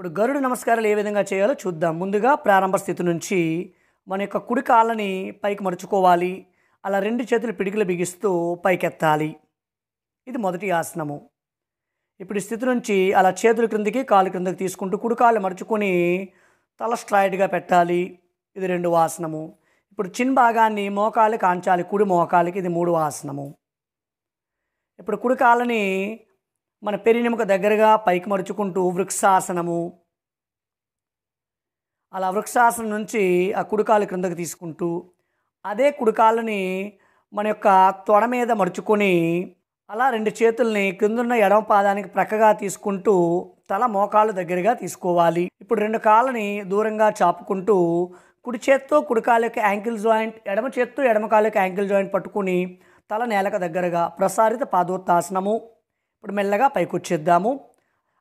ఇప్పుడు గరుడు నమస్కారాలు ఏ విధంగా చేయాలో చూద్దాం ముందుగా ప్రారంభ స్థితి నుంచి మన యొక్క కుడి కాళ్ళని పైకి మడుచుకోవాలి అలా రెండు చేతులు పిడికిలు బిగిస్తూ పైకెత్తాలి ఇది మొదటి ఆసనము ఇప్పుడు స్థితి నుంచి అలా చేతుల క్రిందికి కాళ్ళు క్రిందకి తీసుకుంటూ కుడికాళ్ళు మడుచుకొని తల స్ట్రాయిడ్గా పెట్టాలి ఇది రెండు ఆసనము ఇప్పుడు చిన్ భాగాన్ని మోకాలు కాంచాలి కుడి మోకాలికి ఇది మూడు ఆసనము ఇప్పుడు కుడి కాళ్ళని మన పెరినెముక దగ్గరగా పైకి మరుచుకుంటూ వృక్షాసనము అలా వృక్షాసనం నుంచి ఆ కుడికాలు క్రిందకు తీసుకుంటూ అదే కుడుకాలని మన యొక్క తొడ మీద మడుచుకొని అలా రెండు చేతుల్ని క్రిందున్న ఎడమ పాదానికి ప్రక్కగా తీసుకుంటూ తల మోకాళ్ళు దగ్గరగా తీసుకోవాలి ఇప్పుడు రెండు కాళ్ళని దూరంగా చాపుకుంటూ కుడి చేత్తో కుడికాల యొక్క యాంకిల్ జాయింట్ ఎడమ చేత్తో ఎడమ కాళ్ళ యొక్క యాంకిల్ జాయింట్ పట్టుకుని తల నేలక దగ్గరగా ప్రసారిత పాదోత్తాసనము ఇప్పుడు మెల్లగా పైకి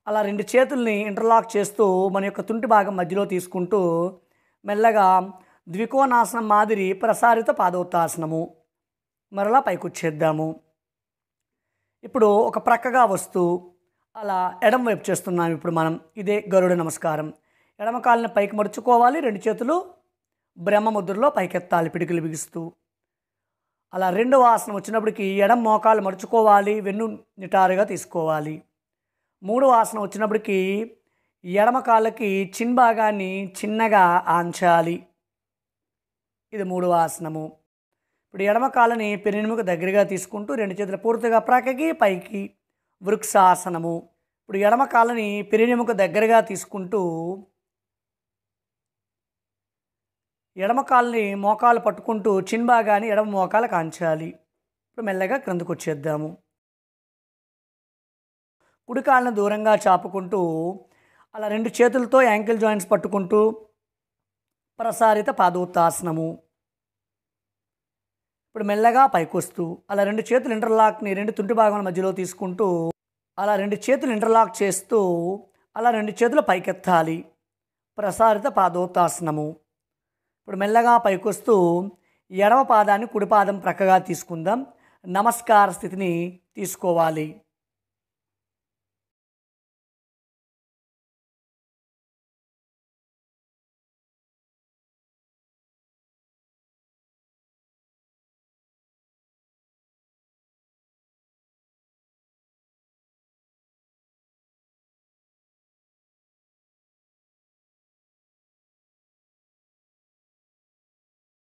అలా రెండు చేతుల్ని ఇంటర్లాక్ చేస్తూ మన యొక్క తుంటి భాగం మధ్యలో తీసుకుంటూ మెల్లగా ద్వికోణాసనం మాదిరి ప్రసారిత పాదోత్తాసనము మరలా పైకి ఇప్పుడు ఒక ప్రక్కగా వస్తూ అలా ఎడమ వైపు చేస్తున్నాం ఇప్పుడు మనం ఇదే గరుడ నమస్కారం ఎడమ కాలిని పైకి మడుచుకోవాలి రెండు చేతులు బ్రహ్మ ముద్రలో పైకెత్తాలి పిడికిలు బిగిస్తూ అలా రెండవ ఆసనం వచ్చినప్పటికి ఎడం మోకాలు మడుచుకోవాలి వెన్ను నిటారుగా తీసుకోవాలి మూడవ ఆసనం వచ్చినప్పటికి ఎడమ కాళ్ళకి చిన్ భాగాన్ని చిన్నగా ఆంచాలి ఇది మూడవ ఆసనము ఇప్పుడు ఎడమ కాళ్ళని పెరినిముకు దగ్గరగా తీసుకుంటూ రెండు చేతులు పూర్తిగా ప్రాకకి పైకి వృక్షాసనము ఇప్పుడు ఎడమ కాళ్ళని పెరినిముకు దగ్గరగా తీసుకుంటూ ఎడమ కాల్ని మోకాలు పట్టుకుంటూ చిన్ భాగాన్ని ఎడమ మోకాలు కాంచాలి ఇప్పుడు మెల్లగా క్రిందకు వచ్చేద్దాము కుడికాలను దూరంగా చాపుకుంటూ అలా రెండు చేతులతో యాంకిల్ జాయింట్స్ పట్టుకుంటూ ప్రసారిత పాదోత్తాసనము ఇప్పుడు మెల్లగా పైకొస్తూ అలా రెండు చేతులు ఇంటర్లాక్ని రెండు తుంటి భాగం మధ్యలో తీసుకుంటూ అలా రెండు చేతులు ఇంటర్లాక్ చేస్తూ అలా రెండు చేతులు పైకెత్తాలి ప్రసారిత పాదోత్తాసనము ఇప్పుడు మెల్లగా పైకొస్తూ ఎడమ పాదాన్ని కుడిపాదం ప్రక్కగా తీసుకుందాం నమస్కార స్థితిని తీసుకోవాలి